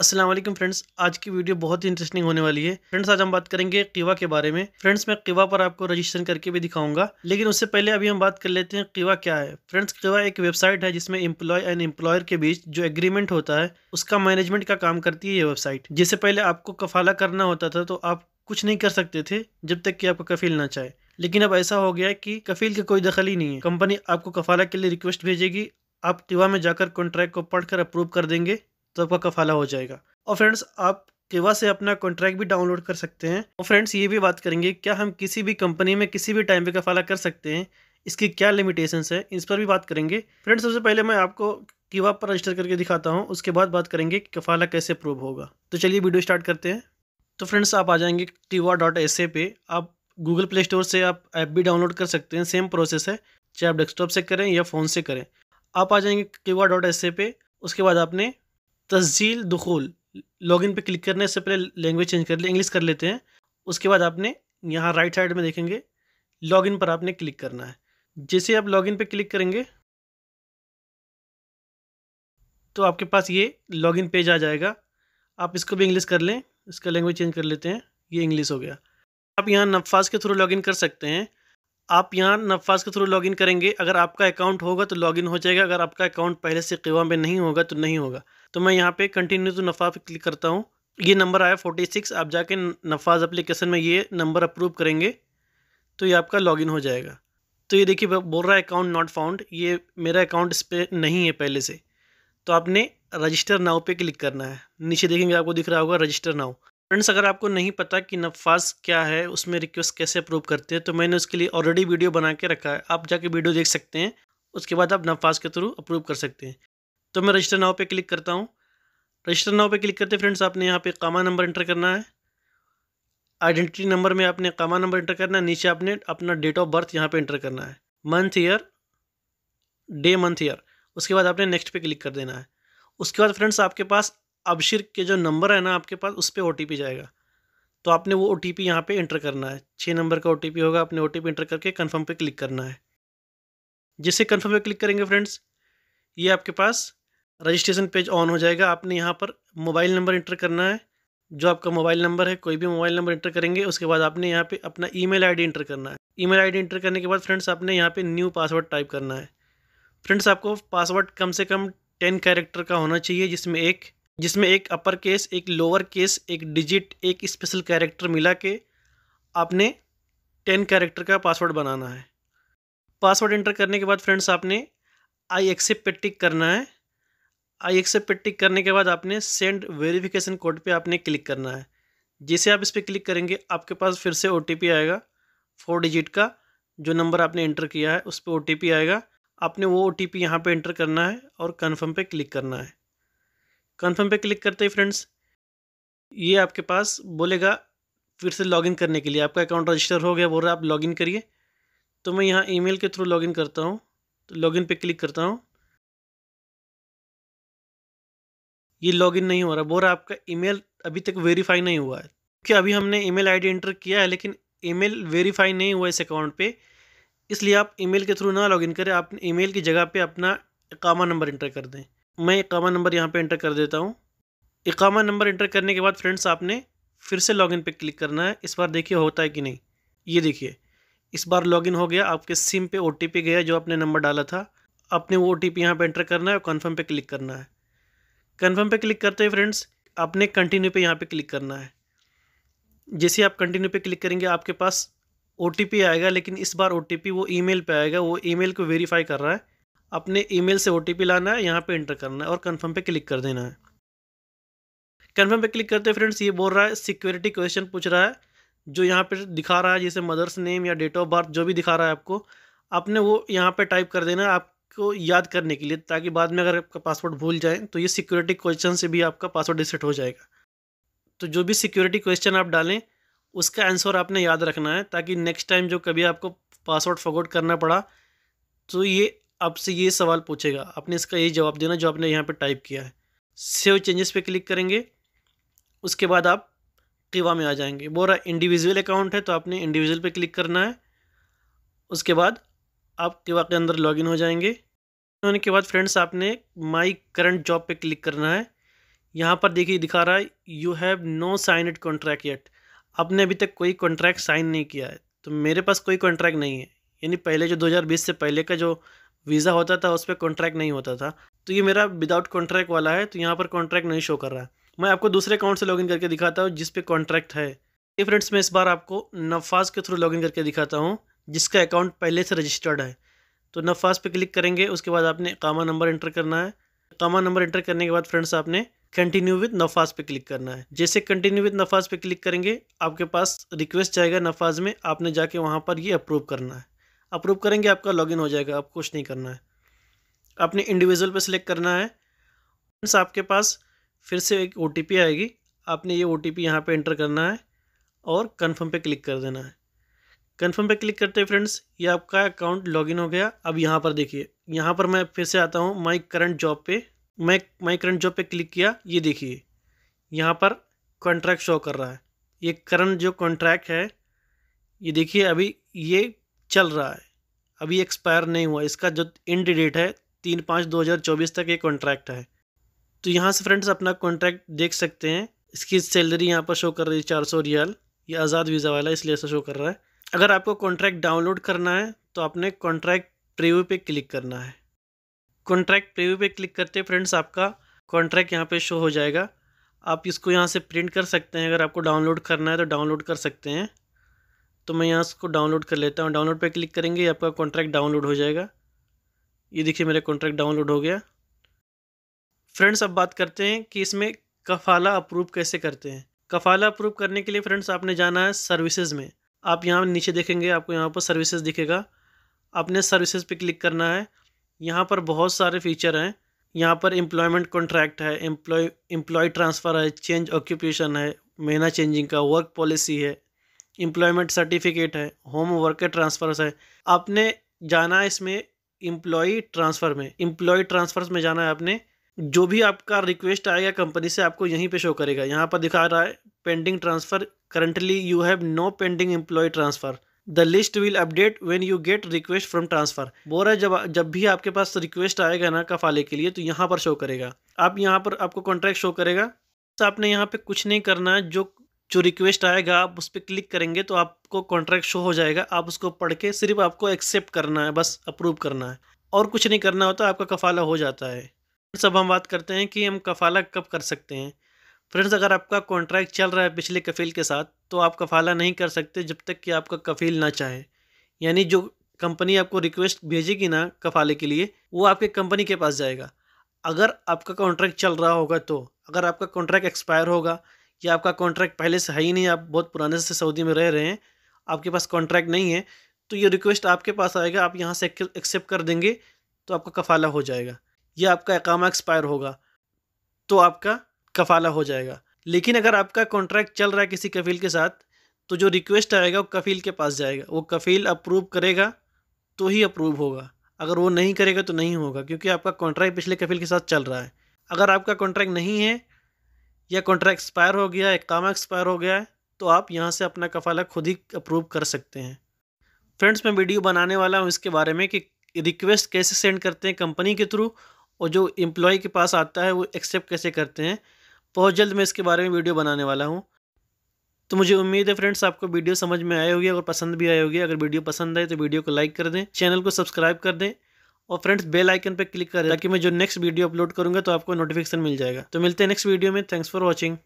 Aslam friends आज की video बहुत ही इंटरेस्टिंग होने वाली है फ्रेंड्स आज हम बात करेंगे किवा के बारे में फ्रेंड्स मैं किवा पर आपको रजिस्ट्रेशन करके भी दिखाऊंगा लेकिन उससे पहले अभी हम बात कर लेते हैं कीवा क्या है फ्रेंड्स किवा एक वेबसाइट है जिसमें एम्प्लॉय एंड एम्प्लॉयर के बीच जो एग्रीमेंट होता है उसका मैनेजमेंट का काम करती है ये वेबसाइट जिससे पहले आपको कफाला करना होता था तो आप कुछ नहीं कर सकते थे जब तक कि आपको कफील ना चाहे लेकिन अब ऐसा हो गया है कि कफील का कोई दखल ही नहीं है कंपनी आपको कफाला के लिए रिक्वेस्ट भेजेगी आप किवा में जाकर कॉन्ट्रैक्ट को पढ़कर अप्रूव कर देंगे तो आपका कफाला हो जाएगा और फ्रेंड्स आप केवा से अपना कॉन्ट्रैक्ट भी डाउनलोड कर सकते हैं और फ्रेंड्स ये भी बात करेंगे क्या हम किसी भी कंपनी में किसी भी टाइम पे कफाला कर सकते हैं इसकी क्या लिमिटेशंस है इस पर भी बात करेंगे फ्रेंड्स सबसे पहले मैं आपको कीवा पर रजिस्टर करके दिखाता हूँ उसके बाद बात करेंगे कि कफाला कैसे प्रूव होगा तो चलिए वीडियो स्टार्ट करते हैं तो फ्रेंड्स आप आ जाएंगे केवा डॉट एस ए पे आप गूगल प्ले स्टोर से आप ऐप भी डाउनलोड कर सकते हैं सेम प्रोसेस है चाहे आप डेस्कटॉप से करें या फ़ोन से करें आप आ जाएंगे केवा डॉट एस ए पे उसके बाद आपने तस्जील दखूल लॉगिन पे क्लिक करने से पहले लैंग्वेज चेंज कर ले इंग्लिश कर लेते हैं उसके बाद आपने यहाँ राइट साइड में देखेंगे लॉगिन पर आपने क्लिक करना है जैसे आप लॉगिन पे क्लिक करेंगे तो आपके पास ये लॉगिन पेज आ जाएगा आप इसको भी इंग्लिश कर लें इसका लैंग्वेज चेंज कर लेते हैं ये इंग्लिश हो गया आप यहाँ नफाज के थ्रू लॉगिन कर सकते हैं आप यहाँ नफाज के थ्रू लॉगिन करेंगे अगर आपका अकाउंट होगा तो लॉगिन हो जाएगा अगर आपका अकाउंट पहले से कीवा में नहीं होगा तो नहीं होगा तो मैं यहाँ पे कंटिन्यू तो नफा पे क्लिक करता हूँ ये नंबर आया फोर्टी सिक्स आप जाके नफाज एप्लीकेशन में ये नंबर अप्रूव करेंगे तो ये आपका लॉगिन हो जाएगा तो ये देखिए बोल रहा है अकाउंट नॉट फाउंड ये मेरा अकाउंट इस पर नहीं है पहले से तो आपने रजिस्टर नाव पर क्लिक करना है नीचे देखेंगे आपको दिख रहा होगा रजिस्टर नाव फ्रेंड्स अगर आपको नहीं पता कि नफाज क्या है उसमें रिक्वेस्ट कैसे अप्रूव करते हैं तो मैंने उसके लिए ऑलरेडी वीडियो बना के रखा है आप जाके वीडियो देख सकते हैं उसके बाद आप नफाज के थ्रू अप्रूव कर सकते हैं तो मैं रजिस्टर नाव पे क्लिक करता हूँ रजिस्टर नाव पे क्लिक करते फ्रेंड्स आपने यहाँ पे कामा नंबर इंटर करना है आइडेंटिटी नंबर में आपने कामा नंबर इंटर करना है नीचे आपने अपना डेट ऑफ बर्थ यहाँ पर इंटर करना है month year day month year उसके बाद आपने नेक्स्ट पे क्लिक कर देना है उसके बाद फ्रेंड्स आपके पास अबशिर के जो नंबर है ना आपके पास उस पर ओ जाएगा तो आपने वो ओ टी पी यहाँ पर इंटर करना है छः नंबर का ओ टी पी होगा आपने ओ टी पी इंटर करके कन्फर्म पे क्लिक करना है जिससे कन्फर्म पे क्लिक करेंगे फ्रेंड्स ये आपके पास रजिस्ट्रेशन पेज ऑन हो जाएगा आपने यहाँ पर मोबाइल नंबर इंटर करना है जो आपका मोबाइल नंबर है कोई भी मोबाइल नंबर इंटर करेंगे उसके बाद आपने यहाँ पे अपना ईमेल आईडी इंटर करना है ईमेल आईडी इंटर करने के बाद फ्रेंड्स आपने यहाँ पे न्यू पासवर्ड टाइप करना है फ्रेंड्स आपको पासवर्ड कम से कम टेन कैरेक्टर का होना चाहिए जिसमें एक जिसमें एक अपर केस एक लोअर केस एक डिजिट एक स्पेशल कैरेक्टर मिला के आपने टेन कैरेक्टर का पासवर्ड बनाना है पासवर्ड एंटर करने के बाद फ्रेंड्स आपने आई एक्सेप्ट पे टिक करना है आई एक्सेप्ट पे टिक करने के बाद आपने सेंड वेरिफिकेशन कोड पे आपने क्लिक करना है जैसे आप इस पर क्लिक करेंगे आपके पास फिर से ओ आएगा फोर डिजिट का जो नंबर आपने एंटर किया है उस पर ओ आएगा आपने वो ओ टी पी यहाँ पर एंटर करना है और कन्फर्म पे क्लिक करना है कन्फर्म पे क्लिक करते ही फ्रेंड्स ये आपके पास बोलेगा फिर से लॉगिन करने के लिए आपका अकाउंट रजिस्टर हो गया बोल रहा आप लॉगिन करिए तो मैं यहाँ ईमेल के थ्रू लॉगिन करता हूँ तो लॉगिन पे क्लिक करता हूँ ये लॉगिन नहीं हो रहा बोल रहा आपका ईमेल अभी तक वेरीफाई नहीं हुआ है क्योंकि अभी हमने ईमेल आईडी एंटर किया है लेकिन ईमेल वेरीफाई नहीं हुआ इस अकाउंट पर इसलिए आप ईमेल के थ्रू ना लॉगिन करें आप ईमेल की जगह पर अपना इकामा नंबर इंटर कर दें मैं इकामा नंबर यहाँ पे एंटर कर देता हूँ इकामा नंबर एंटर करने के बाद फ्रेंड्स आपने फिर से लॉगिन पे क्लिक करना है इस बार देखिए होता है कि नहीं ये देखिए इस बार लॉगिन हो गया आपके सिम पे ओ गया जो आपने नंबर डाला था आपने वो ओ टी पी यहाँ पर एंटर करना है और कन्फर्म पर क्लिक करना है कन्फर्म पर क्लिक करते हुए फ्रेंड्स आपने कंटिन्यू पर यहाँ पर क्लिक करना है जैसे आप कंटिन्यू पर क्लिक करेंगे आपके पास ओ आएगा लेकिन इस बार ओ वो ई मेल आएगा वो ई को वेरीफाई कर रहा है अपने ईमेल से ओ लाना है यहाँ पे इंटर करना है और कन्फर्म पे क्लिक कर देना है कन्फर्म पे क्लिक करते फ्रेंड्स ये बोल रहा है सिक्योरिटी क्वेश्चन पूछ रहा है जो यहाँ पे दिखा रहा है जैसे मदर्स नेम या डेट ऑफ बर्थ जो भी दिखा रहा है आपको आपने वो यहाँ पर टाइप कर देना है आपको याद करने के लिए ताकि बाद में अगर आपका पासवर्ड भूल जाए तो ये सिक्योरिटी क्वेश्चन से भी आपका पासवर्ड रिसेट हो जाएगा तो जो भी सिक्योरिटी क्वेश्चन आप डालें उसका आंसर आपने याद रखना है ताकि नेक्स्ट टाइम जो कभी आपको पासवर्ड फॉरवर्ड करना पड़ा तो ये आपसे ये सवाल पूछेगा आपने इसका यही जवाब देना जो आपने यहाँ पर टाइप किया है सेव चेंजेस पे क्लिक करेंगे उसके बाद आप किवा में आ जाएंगे बोल रहा इंडिविजुअल अकाउंट है तो आपने इंडिविजुअल पे क्लिक करना है उसके बाद आप किवा के अंदर लॉगिन हो जाएंगे होने के बाद फ्रेंड्स आपने माई करंट जॉब पे क्लिक करना है यहाँ पर देखिए दिखा रहा है you have no sign it contract yet आपने अभी तक कोई कॉन्ट्रैक्ट साइन नहीं किया है तो मेरे पास कोई कॉन्ट्रैक्ट नहीं है यानी पहले जो 2020 से पहले का जो वीज़ा होता था उस पर कॉन्ट्रैक्ट नहीं होता था तो ये मेरा विदाउट कॉन्ट्रैक्ट वाला है तो यहाँ पर कॉन्ट्रैक्ट नहीं शो कर रहा है मैं आपको दूसरे अकाउंट से लॉगिन करके दिखाता हूँ जिस पे कॉन्ट्रैक्ट है ये फ्रेंड्स मैं इस बार आपको नफाज के थ्रू लॉगिन करके दिखाता हूँ जिसका अकाउंट पहले से रजिस्टर्ड है तो नफाज पे क्लिक करेंगे उसके बाद आपने कामा नंबर इंटर करना है कामा नंबर एंटर करने के बाद फ्रेंड्स आपने कंटिन्यू विद नफाज पे क्लिक करना है जैसे कंटिन्यू विद नफाज पे क्लिक करेंगे आपके पास रिक्वेस्ट जाएगा नफाज में आपने जाके वहाँ पर ये अप्रूव करना है अप्रूव करेंगे आपका लॉगिन हो जाएगा आप कुछ नहीं करना है आपने इंडिविजुअल पे सिलेक्ट करना है फ्रेंड्स आपके पास फिर से एक ओ आएगी आपने ये ओ टी पी यहाँ पर एंटर करना है और कन्फर्म पे क्लिक कर देना है कन्फर्म पे क्लिक करते हैं फ्रेंड्स ये आपका अकाउंट लॉगिन हो गया अब यहाँ पर देखिए यहाँ पर मैं फिर से आता हूँ माई करंट जॉब पे मैं माई करंट जॉब पे क्लिक किया ये देखिए यहाँ पर कॉन्ट्रैक्ट शो कर रहा है ये करंट जो कॉन्ट्रैक्ट है ये देखिए अभी ये चल रहा है अभी एक्सपायर नहीं हुआ इसका जो एंड डेट है तीन पाँच दो हज़ार चौबीस तक ये कॉन्ट्रैक्ट है तो यहाँ से फ्रेंड्स अपना कॉन्ट्रैक्ट देख सकते हैं इसकी सैलरी यहाँ पर शो कर रही है चार सौ रियाल ये आज़ाद वीज़ा वाला इसलिए ऐसा शो कर रहा है अगर आपको कॉन्ट्रैक्ट डाउनलोड करना है तो आपने कॉन्ट्रैक्ट प्रीव्यू पे क्लिक करना है कॉन्ट्रैक्ट प्रीव्यू पे क्लिक करते फ्रेंड्स आपका कॉन्ट्रैक्ट यहाँ पे शो हो जाएगा आप इसको यहाँ से प्रिंट कर सकते हैं अगर आपको डाउनलोड करना है तो डाउनलोड कर सकते हैं तो मैं यहाँ इसको डाउनलोड कर लेता हूँ डाउनलोड पर क्लिक करेंगे आपका कॉन्ट्रैक्ट डाउनलोड हो जाएगा ये देखिए मेरा कॉन्ट्रैक्ट डाउनलोड हो गया फ्रेंड्स अब बात करते हैं कि इसमें कफाला अप्रूव कैसे करते हैं कफाला अप्रूव करने के लिए फ्रेंड्स आपने जाना है सर्विसेज में आप यहाँ नीचे देखेंगे आपको यहाँ पर सर्विसेज दिखेगा आपने सर्विसेज पे क्लिक करना है यहाँ पर बहुत सारे फीचर हैं यहाँ पर एम्प्लॉयमेंट कॉन्ट्रैक्ट है एम्प्लॉय एम्प्लॉय ट्रांसफ़र है चेंज ऑक्यूपेशन है महीना चेंजिंग का वर्क पॉलिसी है एम्प्लॉयमेंट सर्टिफिकेट है होम वर्क ट्रांसफर है आपने जाना इसमें एम्प्लॉय ट्रांसफ़र में एम्प्लॉय ट्रांसफर में जाना है आपने जो भी आपका रिक्वेस्ट आएगा कंपनी से आपको यहीं पे शो करेगा यहाँ पर दिखा रहा है pending transfer currently you have no pending employ transfer the list will update when you get request from transfer बोल रहा है जब जब भी आपके पास रिक्वेस्ट आएगा ना कफाले के लिए तो यहाँ पर शो करेगा आप यहाँ पर आपको कॉन्ट्रैक्ट शो करेगा तो आपने यहाँ पे कुछ नहीं करना है जो जो रिक्वेस्ट आएगा आप उस पर क्लिक करेंगे तो आपको कॉन्ट्रैक्ट शो हो जाएगा आप उसको पढ़ के सिर्फ आपको एक्सेप्ट करना है बस अप्रूव करना है और कुछ नहीं करना होता आपका कफाला हो जाता है फ्रेंड्स अब हम बात करते हैं कि हम कफाला कब कर सकते हैं फ्रेंड्स अगर आपका कॉन्ट्रैक्ट चल रहा है पिछले कफील के साथ तो आप कफाला नहीं कर सकते जब तक कि आपका कफील ना चाहे यानी जो कंपनी आपको रिक्वेस्ट भेजेगी ना कफाले के लिए वो आपके कंपनी के पास जाएगा अगर आपका कॉन्ट्रैक्ट चल रहा होगा तो अगर आपका कॉन्ट्रैक्ट एक्सपायर होगा या आपका कॉन्ट्रैक्ट पहले से है ही नहीं आप बहुत पुराने से सऊदी में रह रहे हैं आपके पास कॉन्ट्रैक्ट नहीं है तो ये रिक्वेस्ट आपके पास आएगा आप यहाँ से एक्सेप्ट कर देंगे तो आपका कफ़ाला हो जाएगा या आपका अकामा एक्सपायर होगा तो आपका कफ़ाला हो जाएगा लेकिन अगर आपका कॉन्ट्रैक्ट चल रहा है किसी कफ़ील के साथ तो जो रिक्वेस्ट आएगा वो कफ़ील के पास जाएगा वो कफ़ील अप्रूव करेगा तो ही अप्रूव होगा अगर वो नहीं करेगा तो नहीं होगा क्योंकि आपका कॉन्ट्रैक्ट पिछले कफ़ील के साथ चल रहा है अगर आपका कॉन्ट्रैक्ट नहीं है या कॉन्ट्रैक्ट एक्सपायर हो गया काम एक्सपायर हो गया है तो आप यहाँ से अपना कफाला खुद ही अप्रूव कर सकते हैं फ्रेंड्स मैं वीडियो बनाने वाला हूँ इसके बारे में कि रिक्वेस्ट कैसे सेंड करते हैं कंपनी के थ्रू और जो एम्प्लॉय के पास आता है वो एक्सेप्ट कैसे करते हैं बहुत जल्द मैं इसके बारे में वीडियो बनाने वाला हूँ तो मुझे उम्मीद है फ्रेंड्स आपको वीडियो समझ में आई होगी अगर पसंद भी आई होगी अगर वीडियो पसंद आए तो वीडियो को लाइक कर दें चैनल को सब्सक्राइब कर दें और फ्रेंड्स बेल आइकन पर क्लिक करें ताकि मैं जो नेक्स्ट वीडियो अपलोड करूँगा तो आपको नोटिफिकेशन मिल जाएगा तो मिलते हैं नेक्स्ट वीडियो में थैंक्स फॉर वॉचिंग